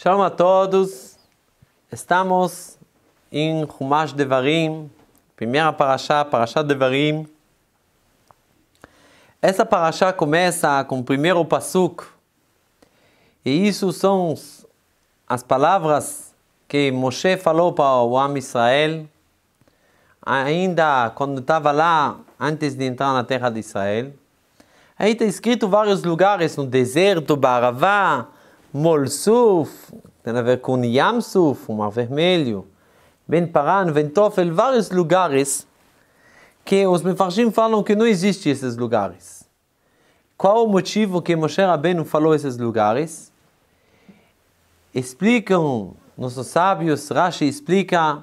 Shalom a todos. Estamos em Humash Devarim, primeira paraxá, paraxá Devarim. Essa paraxá começa com o primeiro pasuk. E isso são as palavras que Moshe falou para o Am Israel, ainda quando estava lá, antes de entrar na terra de Israel. Aí está escrito vários lugares, no deserto, Baravá, Molsuf, tem a ver com Yamsuf, o Mar Vermelho. Ben Paran, Ventofel, vários lugares que os Mefarshim falam que não existem esses lugares. Qual o motivo que Moshe Rabbeinu falou esses lugares? Explicam, nossos sábios, Rashi explica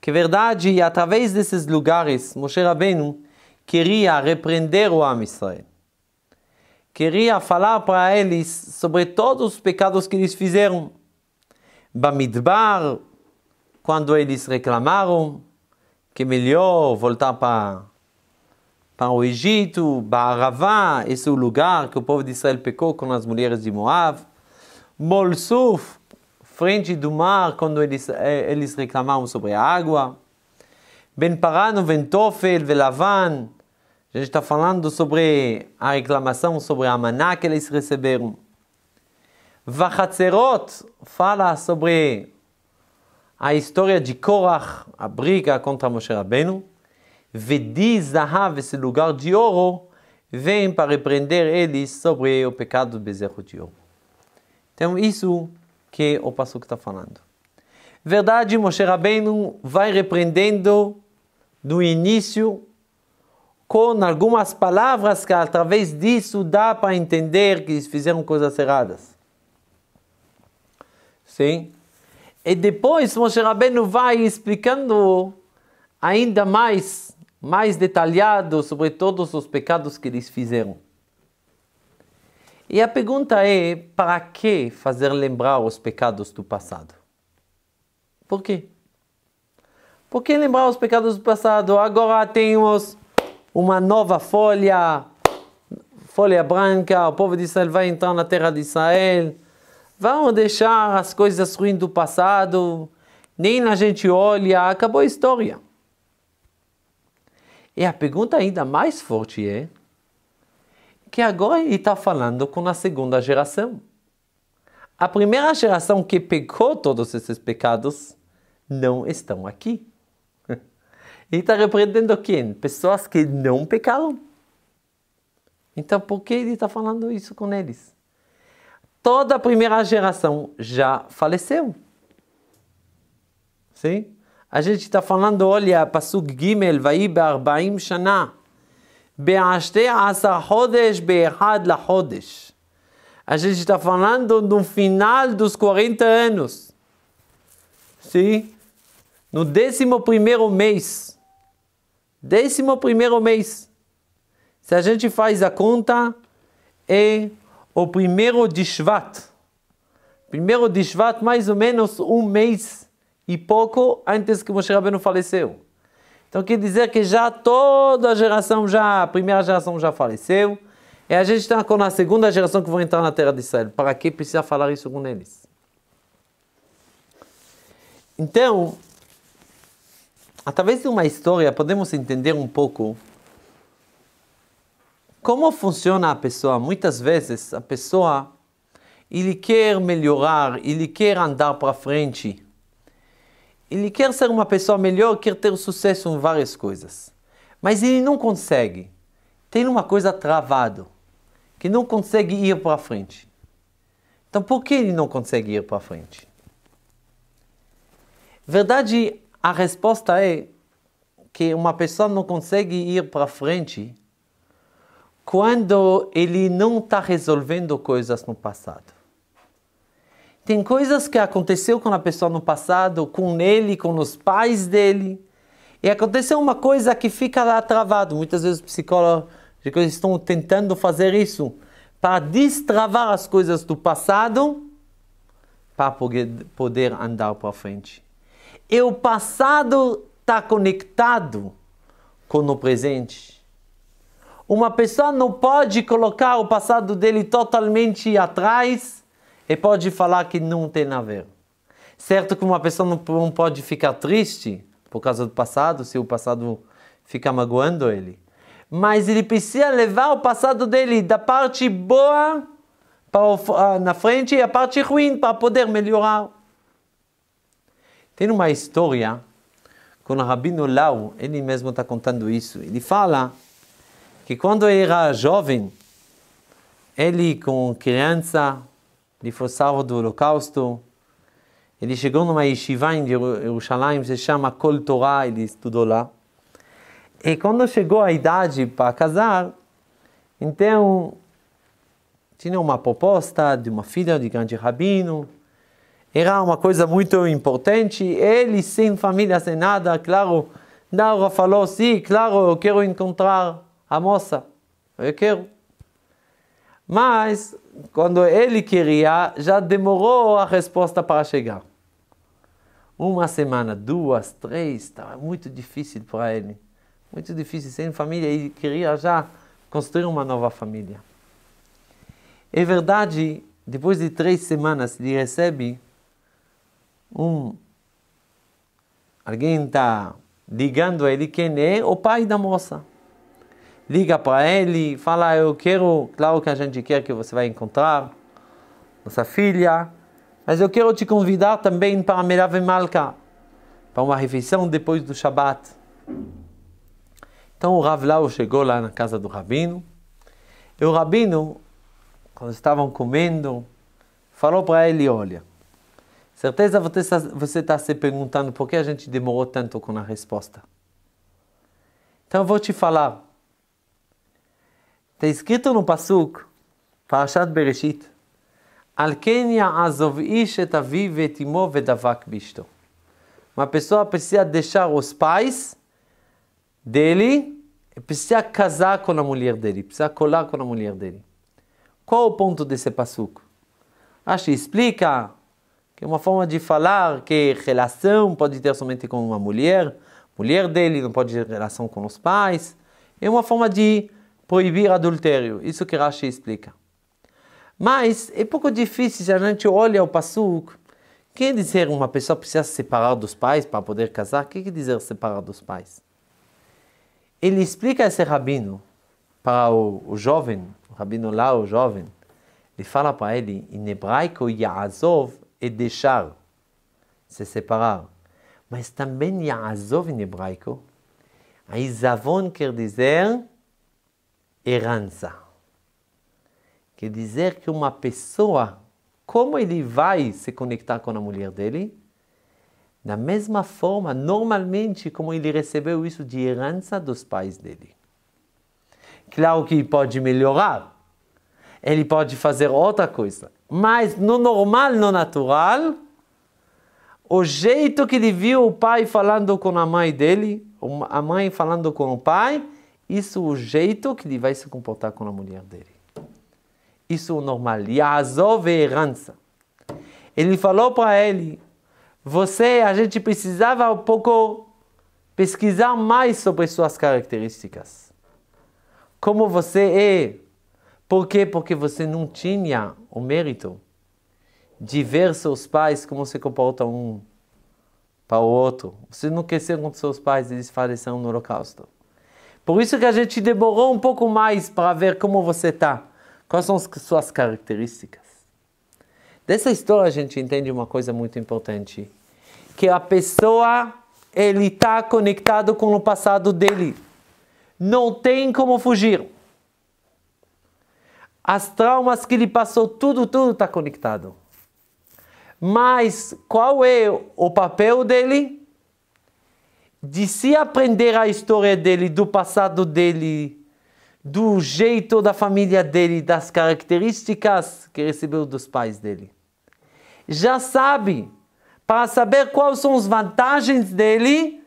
que verdade, através desses lugares, Moshe Rabbeinu queria repreender o Am Israel queria falar para eles sobre todos os pecados que eles fizeram. Bamidbar, quando eles reclamaram que melhor voltar para, para o Egito, Baaravá, esse é o lugar que o povo de Israel pecou com as mulheres de Moab. Molsuf, frente do mar, quando eles, eh, eles reclamaram sobre a água. Ben Paran, Ventofel, Velavan, a gente está falando sobre a reclamação, sobre a maná que eles receberam. Vachatzerot fala sobre a história de Korach, a briga contra Moshe Rabbeinu. Vedi Zahav, esse lugar de ouro, vem para repreender eles sobre o pecado do bezerro de ouro. Então, isso que o que está falando. Verdade, Moshe Rabbeinu vai repreendendo no início com algumas palavras que através disso dá para entender que eles fizeram coisas erradas. Sim? E depois Moshe Rabbeinu vai explicando ainda mais, mais detalhado sobre todos os pecados que eles fizeram. E a pergunta é, para que fazer lembrar os pecados do passado? Por quê? Por que lembrar os pecados do passado? Agora temos uma nova folha, folha branca, o povo de Israel vai entrar na terra de Israel. Vamos deixar as coisas ruins do passado, nem a gente olha, acabou a história. E a pergunta ainda mais forte é que agora ele está falando com a segunda geração. A primeira geração que pecou todos esses pecados não estão aqui. Ele está repreendendo quem? Pessoas que não pecaram. Então, por que ele está falando isso com eles? Toda a primeira geração já faleceu. Sim? A gente está falando, olha, Pasuk Gimel, vai Arbaim Shana. asa Hodesh Be'ehad la A gente está falando no final dos 40 anos. Sim? No 11 primeiro mês décimo primeiro mês. Se a gente faz a conta, é o primeiro de Shvat. Primeiro de Shvat, mais ou menos um mês e pouco antes que Moshe Rabbeinu faleceu. Então quer dizer que já toda a geração, já, a primeira geração já faleceu. E a gente está com a segunda geração que vão entrar na terra de Israel. Para que precisa falar isso com eles? Então, através de uma história, podemos entender um pouco como funciona a pessoa. Muitas vezes a pessoa ele quer melhorar, ele quer andar para frente, ele quer ser uma pessoa melhor, quer ter sucesso em várias coisas, mas ele não consegue. Tem uma coisa travada que não consegue ir para frente. Então, por que ele não consegue ir para frente? Verdade, a resposta é que uma pessoa não consegue ir para frente quando ele não está resolvendo coisas no passado. Tem coisas que aconteceu com a pessoa no passado, com ele, com os pais dele, e aconteceu uma coisa que fica lá travado. Muitas vezes psicólogos estão tentando fazer isso para destravar as coisas do passado para poder andar para frente. E o passado está conectado com o presente. Uma pessoa não pode colocar o passado dele totalmente atrás e pode falar que não tem a ver. Certo que uma pessoa não pode ficar triste por causa do passado, se o passado fica magoando ele. Mas ele precisa levar o passado dele da parte boa para ah, na frente e a parte ruim para poder melhorar. Tem uma história com o Rabino Lau, ele mesmo está contando isso. Ele fala que quando era jovem, ele com criança, ele foi salvo do holocausto, ele chegou numa yeshiva em Jerusalém, se chama Kol Torah, ele estudou lá. E quando chegou a idade para casar, então tinha uma proposta de uma filha de grande rabino, era uma coisa muito importante. Ele, sem família, sem nada, claro. Laura falou: sim, sí, claro, eu quero encontrar a moça. Eu quero. Mas, quando ele queria, já demorou a resposta para chegar. Uma semana, duas, três, estava muito difícil para ele. Muito difícil, sem família, ele queria já construir uma nova família. É verdade, depois de três semanas, ele recebe um alguém está ligando a ele quem é o pai da moça. Liga para ele, fala eu quero, claro que a gente quer que você vai encontrar nossa filha, mas eu quero te convidar também para Merav Malka, para uma refeição depois do Shabat. Então o Rav Lau chegou lá na casa do Rabino, e o Rabino, quando estavam comendo, falou para ele, olha, Certeza você está se perguntando por que a gente demorou tanto com a resposta. Então eu vou te falar. Está escrito no Pasuk, Parashat Bereshit, Al Kenya bishto. Uma pessoa precisa deixar os pais dele, precisa casar com a mulher dele, precisa colar com a mulher dele. Qual o ponto desse Pasuk? Acho que explica que é uma forma de falar que relação pode ter somente com uma mulher, mulher dele não pode ter relação com os pais. É uma forma de proibir adultério, isso que Rashi explica. Mas é pouco difícil se a gente olha o Passuk, Quer dizer uma pessoa precisa se separar dos pais para poder casar? O que quer dizer separar dos pais? Ele explica esse rabino para o, o jovem, o rabino lá, o jovem. Ele fala para ele, em hebraico, Yaazov e deixar, se separar. Mas também Yaazov em hebraico, a Isavon quer dizer herança. Quer dizer que uma pessoa, como ele vai se conectar com a mulher dele? Da mesma forma, normalmente, como ele recebeu isso de herança dos pais dele. Claro que pode melhorar, ele pode fazer outra coisa mas no normal, no natural, o jeito que ele viu o pai falando com a mãe dele, a mãe falando com o pai, isso é o jeito que ele vai se comportar com a mulher dele. Isso é o normal. Yazov é herança. Ele falou para ele: você, a gente precisava um pouco pesquisar mais sobre suas características. Como você é? Por quê? Porque você não tinha o mérito de ver seus pais como se comportam um para o outro. Você não cresceu com seus pais, eles faleceram no holocausto. Por isso que a gente demorou um pouco mais para ver como você está, quais são as suas características. Dessa história a gente entende uma coisa muito importante, que a pessoa ele está conectado com o passado dele. Não tem como fugir. As traumas que ele passou, tudo, tudo está conectado. Mas qual é o papel dele? De se aprender a história dele, do passado dele, do jeito da família dele, das características que recebeu dos pais dele. Já sabe, para saber quais são as vantagens dele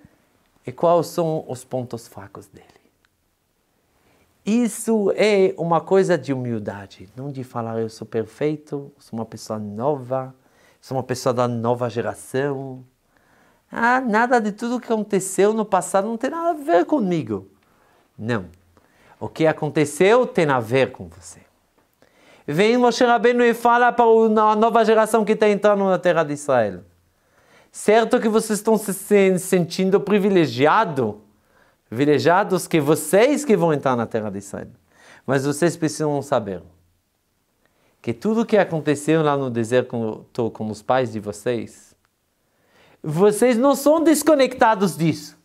e quais são os pontos fracos dele. Isso é uma coisa de humildade, não de falar eu sou perfeito, sou uma pessoa nova, sou uma pessoa da nova geração. Ah, nada de tudo que aconteceu no passado não tem nada a ver comigo. Não. O que aconteceu tem a ver com você. Vem Moshe Rabbeinu e fala para a nova geração que está entrando na terra de Israel. Certo que vocês estão se sentindo privilegiados vilejados que vocês que vão entrar na terra de Israel. Mas vocês precisam saber que tudo que aconteceu lá no deserto com os pais de vocês, vocês não são desconectados disso.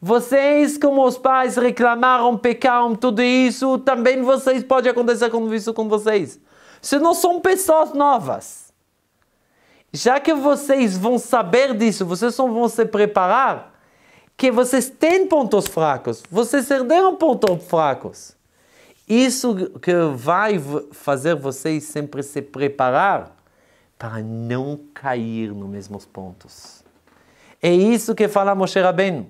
Vocês, como os pais, reclamaram, pecaram, tudo isso, também vocês pode acontecer com isso com vocês. Vocês não são pessoas novas. Já que vocês vão saber disso, vocês só vão se preparar, que vocês têm pontos fracos, vocês perderam pontos fracos. Isso que vai fazer vocês sempre se preparar para não cair nos mesmos pontos. É isso que fala Moshe Rabbeinu.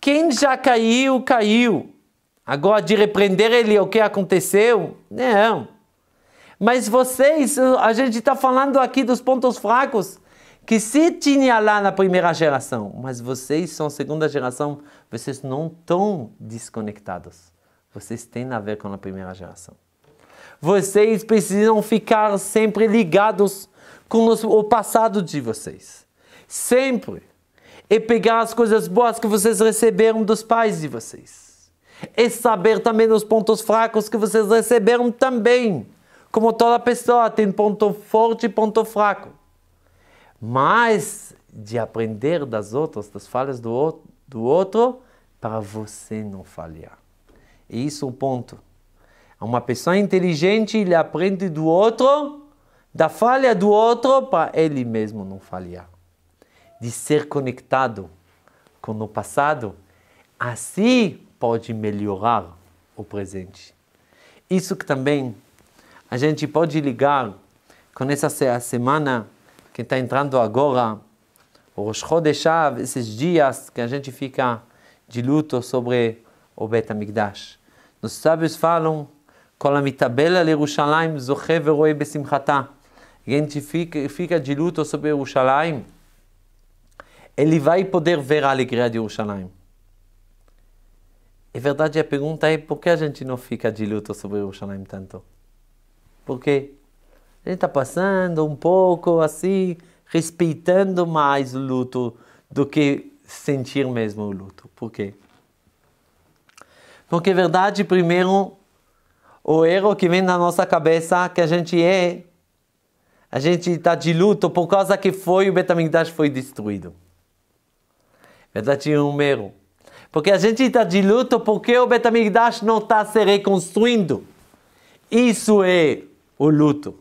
Quem já caiu, caiu. Agora, de repreender ele o que aconteceu, não. Mas vocês, a gente está falando aqui dos pontos fracos que se tinha lá na primeira geração, mas vocês são segunda geração, vocês não estão desconectados. Vocês têm a ver com a primeira geração. Vocês precisam ficar sempre ligados com o passado de vocês. Sempre. E pegar as coisas boas que vocês receberam dos pais de vocês. E saber também os pontos fracos que vocês receberam também. Como toda pessoa tem ponto forte e ponto fraco mas de aprender das outras, das falhas do, outro, do outro, para você não falhar. E isso é o ponto. Uma pessoa inteligente, ele aprende do outro, da falha do outro, para ele mesmo não falhar. De ser conectado com o passado, assim pode melhorar o presente. Isso que também a gente pode ligar com essa semana quem está entrando agora, o Rosh Chodeshav, esses dias que a gente fica de luto sobre o Bet HaMikdash. Nos sábios falam, Kol amitabela Yerushalayim zoche veroe besimchata. A gente fica, fica de luto sobre Yerushalayim, ele vai poder ver a alegria de Yerushalayim. É verdade, a pergunta é por que a gente não fica de luto sobre Yerushalayim tanto? Por quê? A gente está passando um pouco assim, respeitando mais o luto do que sentir mesmo o luto. Por quê? Porque é verdade, primeiro, o erro que vem na nossa cabeça que a gente é, a gente está de luto por causa que foi o Betamigdash foi destruído. Verdade, é um erro. Porque a gente está de luto porque o Betamigdash não está se reconstruindo. Isso é o luto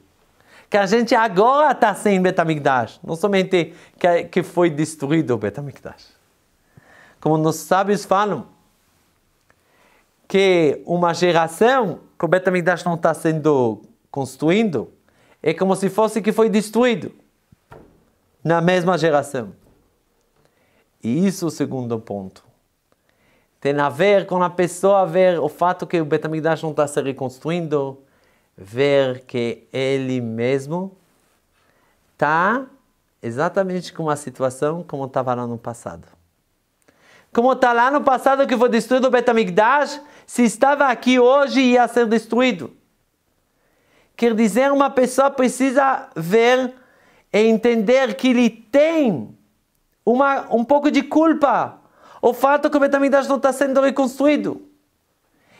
que a gente agora está sem Betamigdash, não somente que, que foi destruído o Betamigdash. Como nos sábios falam, que uma geração que o Betamigdash não está sendo construído, é como se fosse que foi destruído na mesma geração. E isso, é o segundo ponto, tem a ver com a pessoa ver o fato que o Betamigdash não está se reconstruindo ver que ele mesmo está exatamente com a situação como estava lá no passado. Como está lá no passado que foi destruído o Betamigdash, se estava aqui hoje ia ser destruído. Quer dizer, uma pessoa precisa ver e entender que ele tem uma, um pouco de culpa. O fato que o Betamigdash não está sendo reconstruído.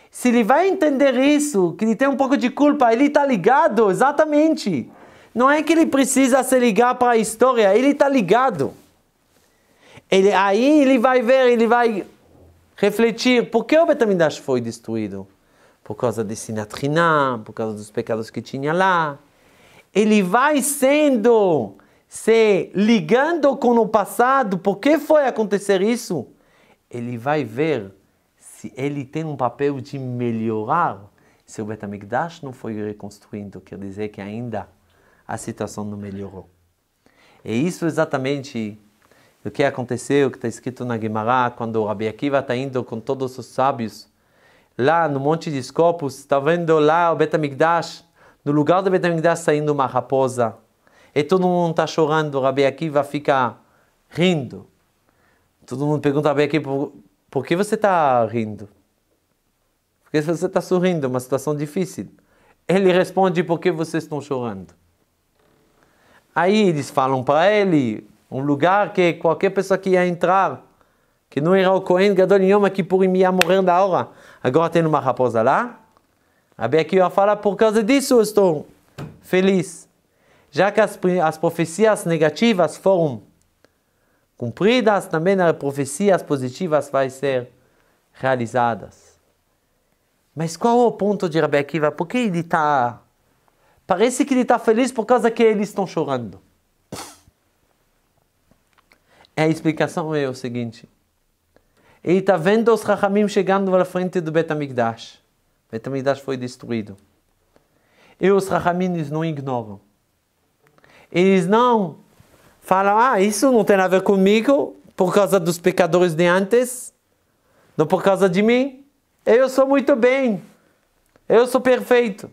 Se ele vai entender isso, que ele tem um pouco de culpa, ele está ligado, exatamente. Não é que ele precisa se ligar para a história, ele está ligado. Ele, aí ele vai ver, ele vai refletir, por que o Betamigdash foi destruído? Por causa de Sinatrina, por causa dos pecados que tinha lá. Ele vai sendo, se ligando com o passado, por que foi acontecer isso? Ele vai ver se ele tem um papel de melhorar, se o Betamigdash não foi reconstruindo, quer dizer que ainda a situação não melhorou. É isso exatamente o que aconteceu, o que está escrito na Guimarães, quando o Rabi Akiva está indo com todos os sábios lá no Monte de Escopos, está vendo lá o Betamigdash, no lugar do Betamigdash saindo uma raposa. E todo mundo está chorando, o Rabi Akiva fica rindo. Todo mundo pergunta a Rabi Akiva por que você está rindo? Por que você está sorrindo? É uma situação difícil. Ele responde: Por que vocês estão chorando? Aí eles falam para ele um lugar que qualquer pessoa que ia entrar, que não era o Cohen Gadol Yom mim ia morrer da hora. Agora tem uma raposa lá. Rabi Akiva fala, por causa disso eu estou feliz. Já que as, as profecias negativas foram cumpridas, também as profecias positivas vão ser realizadas. Mas qual é o ponto de Rabbi Akiva? Por que ele está... Parece que ele está feliz por causa que eles estão chorando. É a explicação é o seguinte. Ele está vendo os Rahamim chegando à frente do Betamigdash. O Betamigdash foi destruído. E os Rahamim não ignoram. Eles não falam: ah, isso não tem a ver comigo, por causa dos pecadores de antes, não por causa de mim. Eu sou muito bem, eu sou perfeito.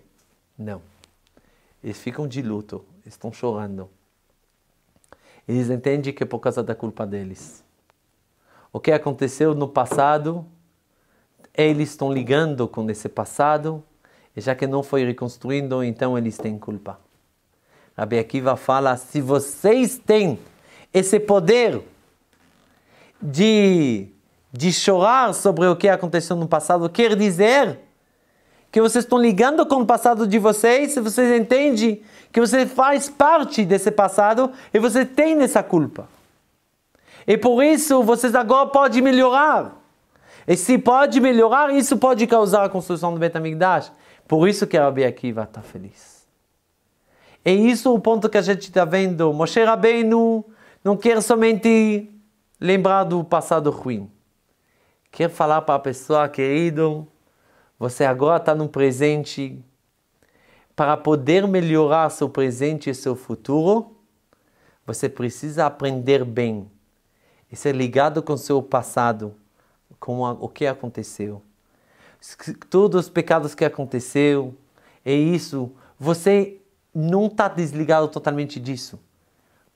Não. Eles ficam de luto, estão chorando. Eles entendem que é por causa da culpa deles. O que aconteceu no passado, eles estão ligando com esse passado, e já que não foi reconstruído então eles têm culpa. Rabi Akiva fala: se vocês têm esse poder de, de chorar sobre o que aconteceu no passado, quer dizer que vocês estão ligando com o passado de vocês, se vocês entendem que você faz parte desse passado e você tem essa culpa. E por isso vocês agora podem melhorar. E se pode melhorar, isso pode causar a construção do Betamigdash. Por isso que a Rabi Akiva está feliz. É isso o ponto que a gente está vendo. Moshe Rabbeinu não quer somente lembrar do passado ruim. Quer falar para a pessoa, querido, você agora está no presente. Para poder melhorar seu presente e seu futuro, você precisa aprender bem e ser ligado com seu passado, com o que aconteceu. Todos os pecados que aconteceu, é isso. Você não está desligado totalmente disso.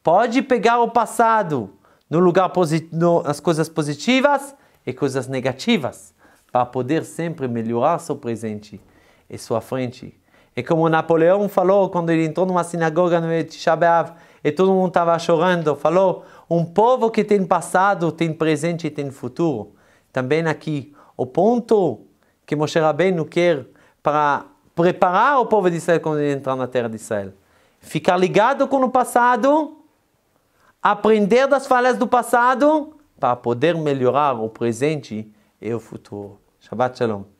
Pode pegar o passado no lugar no, as coisas positivas e coisas negativas para poder sempre melhorar seu presente e sua frente. e é como Napoleão falou quando ele entrou numa sinagoga no Tisha e todo mundo estava chorando, falou: um povo que tem passado, tem presente e tem futuro. Também aqui, o ponto que Moshe Rabbeinu quer para preparar o povo de Israel quando ele entrar na terra de Israel. Ficar ligado com o passado, aprender das falhas do passado, para poder melhorar o presente e o futuro. Shabbat Shalom.